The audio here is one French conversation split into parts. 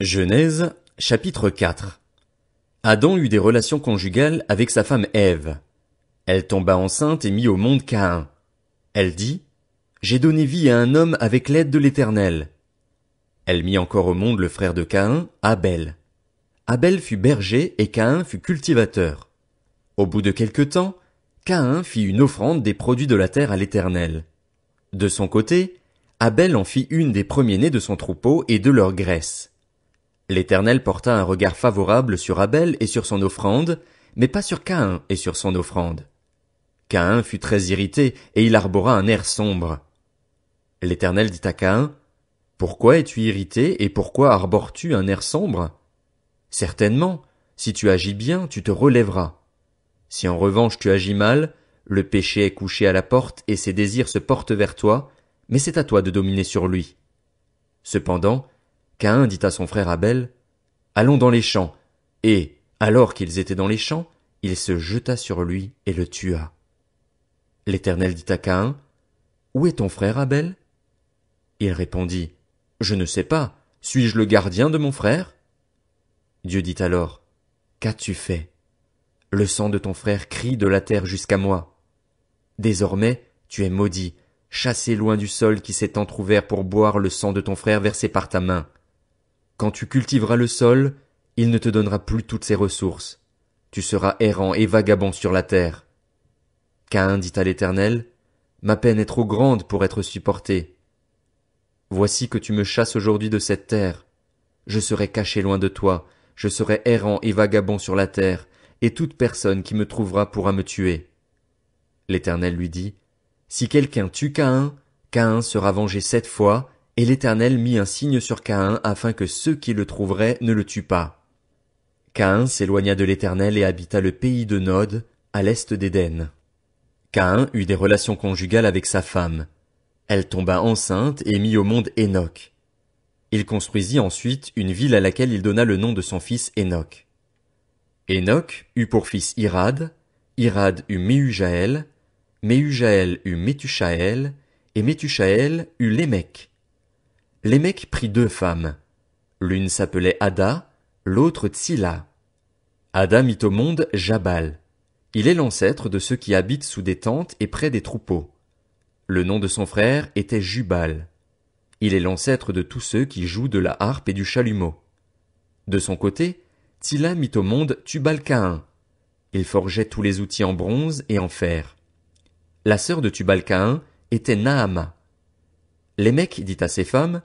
Genèse, chapitre 4 Adam eut des relations conjugales avec sa femme Ève. Elle tomba enceinte et mit au monde Caïn. Elle dit, J'ai donné vie à un homme avec l'aide de l'éternel. Elle mit encore au monde le frère de Caïn, Abel. Abel fut berger et Caïn fut cultivateur. Au bout de quelque temps, Caïn fit une offrande des produits de la terre à l'éternel. De son côté, Abel en fit une des premiers-nés de son troupeau et de leur graisse. L'Éternel porta un regard favorable sur Abel et sur son offrande, mais pas sur Caïn et sur son offrande. Caïn fut très irrité et il arbora un air sombre. L'Éternel dit à Caïn, Pourquoi es-tu irrité et pourquoi arbores-tu un air sombre? Certainement, si tu agis bien, tu te relèveras. Si en revanche tu agis mal, le péché est couché à la porte et ses désirs se portent vers toi, mais c'est à toi de dominer sur lui. Cependant, Caïn dit à son frère Abel, Allons dans les champs. Et, alors qu'ils étaient dans les champs, il se jeta sur lui et le tua. L'Éternel dit à Caïn, Où est ton frère Abel? Il répondit, Je ne sais pas, suis-je le gardien de mon frère? Dieu dit alors, Qu'as-tu fait? Le sang de ton frère crie de la terre jusqu'à moi. Désormais, tu es maudit, chassé loin du sol qui s'est entr'ouvert pour boire le sang de ton frère versé par ta main. Quand tu cultiveras le sol, il ne te donnera plus toutes ses ressources. Tu seras errant et vagabond sur la terre. Caïn dit à l'Éternel, Ma peine est trop grande pour être supportée. Voici que tu me chasses aujourd'hui de cette terre. Je serai caché loin de toi, je serai errant et vagabond sur la terre, et toute personne qui me trouvera pourra me tuer. L'Éternel lui dit, Si quelqu'un tue Caïn, Caïn sera vengé sept fois, et l'Éternel mit un signe sur Caïn afin que ceux qui le trouveraient ne le tuent pas. Caïn s'éloigna de l'Éternel et habita le pays de Nod, à l'est d'Éden. Caïn eut des relations conjugales avec sa femme. Elle tomba enceinte et mit au monde Énoch. Il construisit ensuite une ville à laquelle il donna le nom de son fils Enoch. Énoch eut pour fils Irad, Irad eut Méhujaël, Méhujaël eut Métushaël, et Métushaël eut Lémec mecs prit deux femmes. L'une s'appelait Ada, l'autre Tsila. Ada mit au monde Jabal. Il est l'ancêtre de ceux qui habitent sous des tentes et près des troupeaux. Le nom de son frère était Jubal. Il est l'ancêtre de tous ceux qui jouent de la harpe et du chalumeau. De son côté, Tila mit au monde Tubal-Caïn. Il forgeait tous les outils en bronze et en fer. La sœur de Tubal-Caïn était Naama. mecs dit à ses femmes,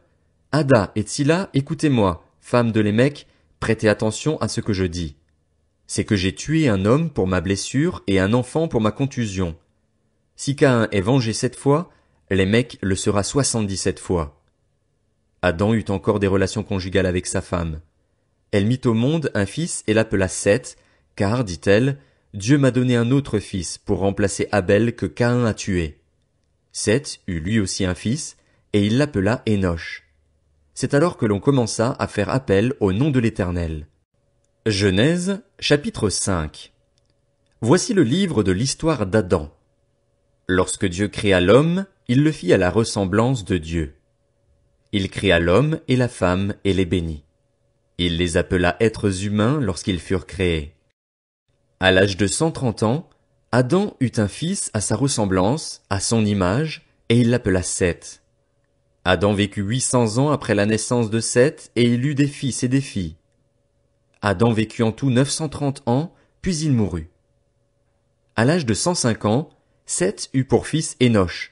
Ada et Tsila, écoutez-moi, femme de Lémec, prêtez attention à ce que je dis. C'est que j'ai tué un homme pour ma blessure et un enfant pour ma contusion. Si Caïn est vengé sept fois, Lémec le sera soixante-dix-sept fois. Adam eut encore des relations conjugales avec sa femme. Elle mit au monde un fils et l'appela Seth, car, dit-elle, Dieu m'a donné un autre fils pour remplacer Abel que Caïn a tué. Seth eut lui aussi un fils, et il l'appela c'est alors que l'on commença à faire appel au nom de l'Éternel. Genèse, chapitre 5. Voici le livre de l'histoire d'Adam. Lorsque Dieu créa l'homme, il le fit à la ressemblance de Dieu. Il créa l'homme et la femme et les bénit. Il les appela êtres humains lorsqu'ils furent créés. À l'âge de cent trente ans, Adam eut un fils à sa ressemblance, à son image, et il l'appela Seth. Adam vécut cents ans après la naissance de Seth et il eut des fils et des filles. Adam vécut en tout neuf cent trente ans, puis il mourut. À l'âge de cent cinq ans, Seth eut pour fils Énoch.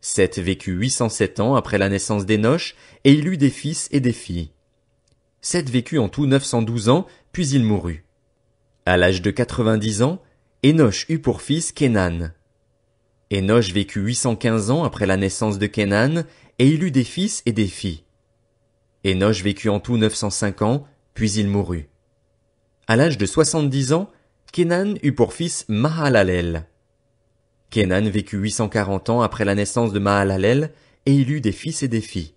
Seth vécut huit cent sept ans après la naissance d'Enoch et il eut des fils et des filles. Seth vécut en tout neuf cent douze ans, puis il mourut. À l'âge de quatre vingt dix ans, Énoch eut pour fils Kénan. Énoch vécut huit cent quinze ans après la naissance de Kenan et il eut des fils et des filles. Enoch vécut en tout cinq ans, puis il mourut. À l'âge de 70 ans, Kenan eut pour fils Mahalalel. Kenan vécut 840 ans après la naissance de Mahalalel, et il eut des fils et des filles.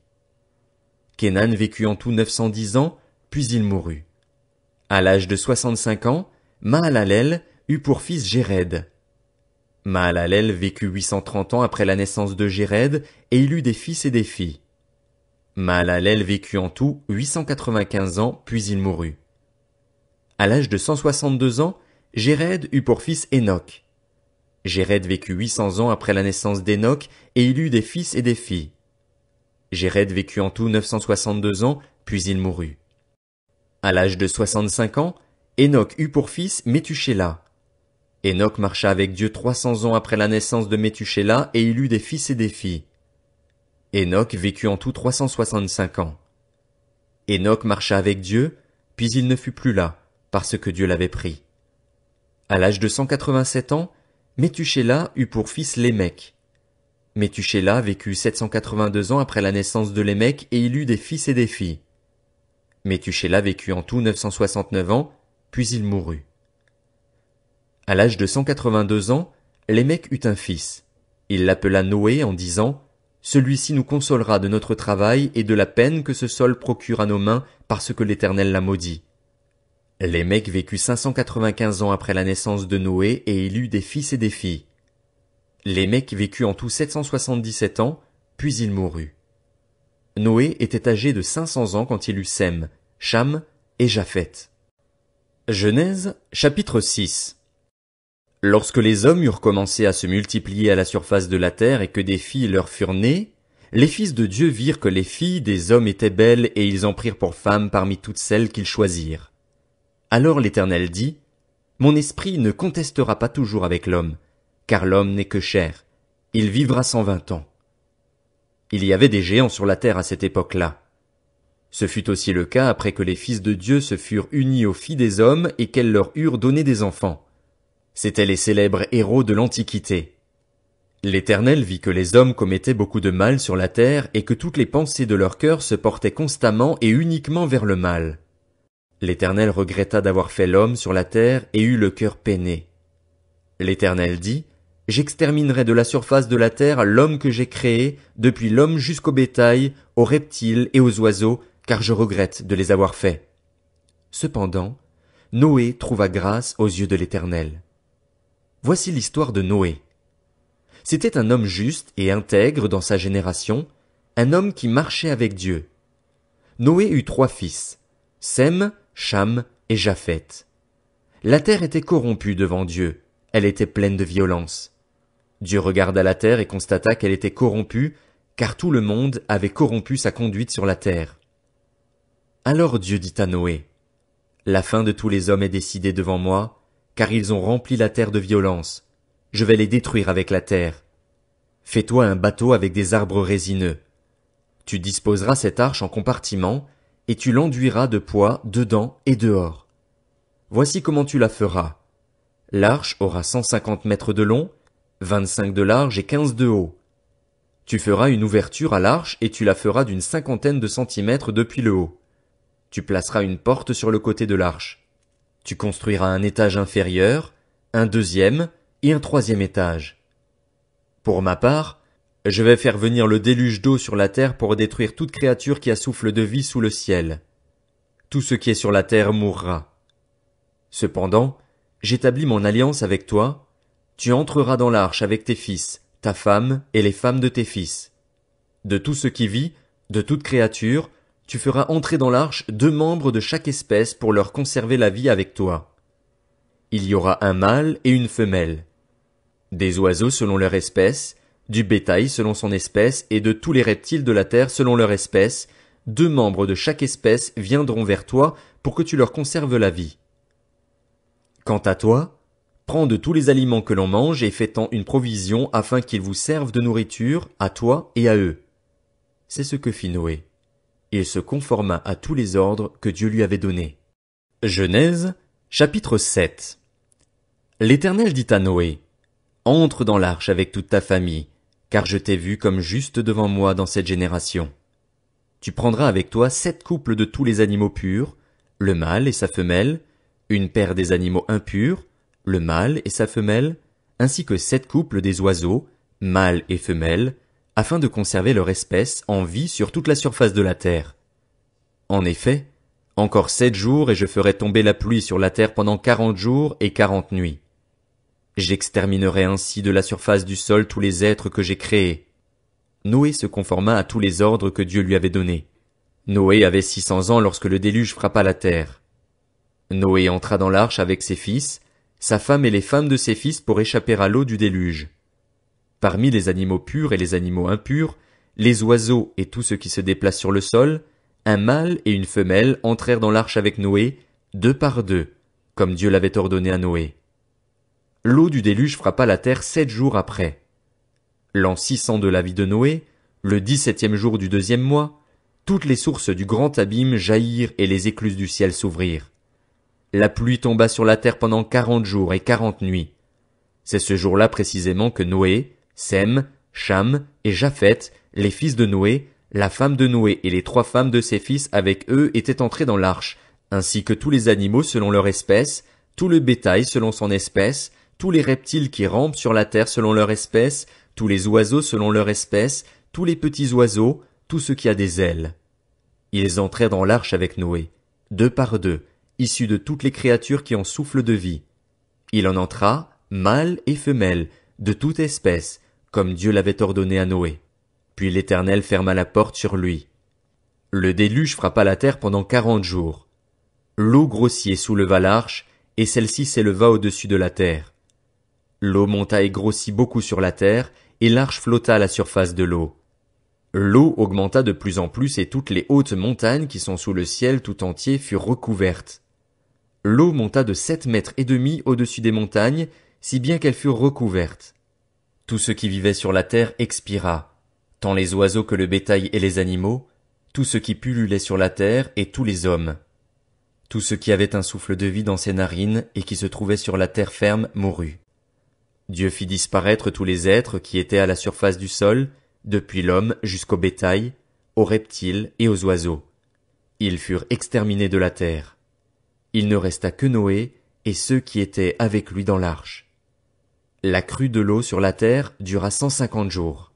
Kenan vécut en tout 910 ans, puis il mourut. À l'âge de 65 ans, Mahalalel eut pour fils Jéred. Maalalel vécut 830 ans après la naissance de Jéred et il eut des fils et des filles. Maalalel vécut en tout 895 ans, puis il mourut. À l'âge de 162 ans, Jéred eut pour fils Enoch. Jéred vécut 800 ans après la naissance d'Énoch, et il eut des fils et des filles. Jéred vécut en tout 962 ans, puis il mourut. À l'âge de 65 ans, Enoch eut pour fils Enoch marcha avec Dieu trois cents ans après la naissance de Métuchéla et il eut des fils et des filles. Enoch vécut en tout trois cent soixante-cinq ans. Enoch marcha avec Dieu, puis il ne fut plus là, parce que Dieu l'avait pris. À l'âge de cent quatre-vingt-sept ans, Métuchéla eut pour fils Lémec. Métuchéla vécut 782 ans après la naissance de Lémec et il eut des fils et des filles. Métuchéla vécut en tout 969 ans, puis il mourut. À l'âge de 182 ans, Lémec eut un fils. Il l'appela Noé en disant Celui-ci nous consolera de notre travail et de la peine que ce sol procure à nos mains parce que l'Éternel l'a maudit. Lémec vécut 595 ans après la naissance de Noé et il eut des fils et des filles. Lémec vécut en tout 777 ans, puis il mourut. Noé était âgé de 500 ans quand il eut Sem, Cham et Japheth. Genèse, chapitre 6 Lorsque les hommes eurent commencé à se multiplier à la surface de la terre et que des filles leur furent nées, les fils de Dieu virent que les filles des hommes étaient belles et ils en prirent pour femmes parmi toutes celles qu'ils choisirent. Alors l'Éternel dit, Mon esprit ne contestera pas toujours avec l'homme, car l'homme n'est que cher, Il vivra cent vingt ans. Il y avait des géants sur la terre à cette époque-là. Ce fut aussi le cas après que les fils de Dieu se furent unis aux filles des hommes et qu'elles leur eurent donné des enfants c'étaient les célèbres héros de l'Antiquité. L'Éternel vit que les hommes commettaient beaucoup de mal sur la terre et que toutes les pensées de leur cœur se portaient constamment et uniquement vers le mal. L'Éternel regretta d'avoir fait l'homme sur la terre et eut le cœur peiné. L'Éternel dit, J'exterminerai de la surface de la terre l'homme que j'ai créé, depuis l'homme jusqu'au bétail, aux reptiles et aux oiseaux, car je regrette de les avoir faits. Cependant, Noé trouva grâce aux yeux de l'Éternel. Voici l'histoire de Noé. C'était un homme juste et intègre dans sa génération, un homme qui marchait avec Dieu. Noé eut trois fils, Sem, Cham et Japhet. La terre était corrompue devant Dieu, elle était pleine de violence. Dieu regarda la terre et constata qu'elle était corrompue, car tout le monde avait corrompu sa conduite sur la terre. Alors Dieu dit à Noé, La fin de tous les hommes est décidée devant moi, car ils ont rempli la terre de violence. Je vais les détruire avec la terre. Fais-toi un bateau avec des arbres résineux. Tu disposeras cette arche en compartiments, et tu l'enduiras de poids dedans et dehors. Voici comment tu la feras. L'arche aura 150 mètres de long, 25 de large et 15 de haut. Tu feras une ouverture à l'arche et tu la feras d'une cinquantaine de centimètres depuis le haut. Tu placeras une porte sur le côté de l'arche. Tu construiras un étage inférieur, un deuxième et un troisième étage. Pour ma part, je vais faire venir le déluge d'eau sur la terre pour détruire toute créature qui a souffle de vie sous le ciel. Tout ce qui est sur la terre mourra. Cependant, j'établis mon alliance avec toi, tu entreras dans l'arche avec tes fils, ta femme et les femmes de tes fils. De tout ce qui vit, de toute créature, tu feras entrer dans l'arche deux membres de chaque espèce pour leur conserver la vie avec toi. Il y aura un mâle et une femelle. Des oiseaux selon leur espèce, du bétail selon son espèce et de tous les reptiles de la terre selon leur espèce, deux membres de chaque espèce viendront vers toi pour que tu leur conserves la vie. Quant à toi, prends de tous les aliments que l'on mange et fais-en une provision afin qu'ils vous servent de nourriture à toi et à eux. C'est ce que fit Noé il se conforma à tous les ordres que Dieu lui avait donnés. Genèse, chapitre 7 L'Éternel dit à Noé, Entre dans l'arche avec toute ta famille, car je t'ai vu comme juste devant moi dans cette génération. Tu prendras avec toi sept couples de tous les animaux purs, le mâle et sa femelle, une paire des animaux impurs, le mâle et sa femelle, ainsi que sept couples des oiseaux, mâle et femelle, afin de conserver leur espèce en vie sur toute la surface de la terre. En effet, encore sept jours et je ferai tomber la pluie sur la terre pendant quarante jours et quarante nuits. J'exterminerai ainsi de la surface du sol tous les êtres que j'ai créés. Noé se conforma à tous les ordres que Dieu lui avait donnés. Noé avait six cents ans lorsque le déluge frappa la terre. Noé entra dans l'arche avec ses fils, sa femme et les femmes de ses fils pour échapper à l'eau du déluge. Parmi les animaux purs et les animaux impurs, les oiseaux et tout ce qui se déplace sur le sol, un mâle et une femelle entrèrent dans l'arche avec Noé, deux par deux, comme Dieu l'avait ordonné à Noé. L'eau du déluge frappa la terre sept jours après. L'an 600 de la vie de Noé, le dix-septième jour du deuxième mois, toutes les sources du grand abîme jaillirent et les écluses du ciel s'ouvrirent. La pluie tomba sur la terre pendant quarante jours et quarante nuits. C'est ce jour-là précisément que Noé, Sem, Cham et Japheth, les fils de Noé, la femme de Noé et les trois femmes de ses fils avec eux étaient entrés dans l'arche, ainsi que tous les animaux selon leur espèce, tout le bétail selon son espèce, tous les reptiles qui rampent sur la terre selon leur espèce, tous les oiseaux selon leur espèce, tous les petits oiseaux, tout ce qui a des ailes. Ils entrèrent dans l'arche avec Noé, deux par deux, issus de toutes les créatures qui en souffle de vie. Il en entra, mâle et femelle, de toute espèce, comme Dieu l'avait ordonné à Noé. Puis l'Éternel ferma la porte sur lui. Le déluge frappa la terre pendant quarante jours. L'eau et souleva l'arche, et celle-ci s'éleva au-dessus de la terre. L'eau monta et grossit beaucoup sur la terre, et l'arche flotta à la surface de l'eau. L'eau augmenta de plus en plus et toutes les hautes montagnes qui sont sous le ciel tout entier furent recouvertes. L'eau monta de sept mètres et demi au-dessus des montagnes, si bien qu'elles furent recouvertes. Tout ce qui vivait sur la terre expira, tant les oiseaux que le bétail et les animaux, tout ce qui pullulait sur la terre et tous les hommes. Tout ce qui avait un souffle de vie dans ses narines et qui se trouvait sur la terre ferme mourut. Dieu fit disparaître tous les êtres qui étaient à la surface du sol, depuis l'homme jusqu'au bétail, aux reptiles et aux oiseaux. Ils furent exterminés de la terre. Il ne resta que Noé et ceux qui étaient avec lui dans l'arche. La crue de l'eau sur la terre dura cent cinquante jours.